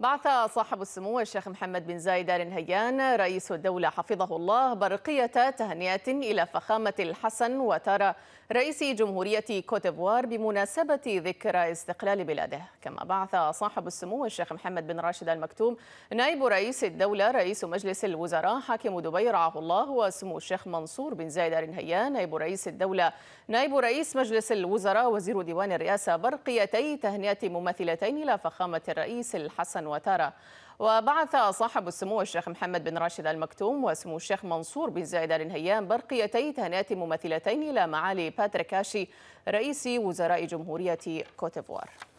بعث صاحب السمو الشيخ محمد بن زايد آل نهيان رئيس الدولة حفظه الله برقية تهنئة إلى فخامة الحسن وترى رئيس جمهورية كوتيفوار بمناسبة ذكرى استقلال بلاده كما بعث صاحب السمو الشيخ محمد بن راشد المكتوم نائب رئيس الدولة رئيس مجلس الوزراء حاكم دبي رعاه الله وسمو الشيخ منصور بن زايد آل نهيان نائب رئيس الدولة نائب رئيس مجلس الوزراء وزير ديوان الرئاسة برقيتي تهنئة مماثلتين إلى فخامة الرئيس الحسن وتارة وبعث صاحب السمو الشيخ محمد بن راشد المكتوم وسمو الشيخ منصور بن زايد ال نهيان برقيتي تهنئة ممثلتين إلى معالي باتريك رئيس وزراء جمهورية كوتيفوار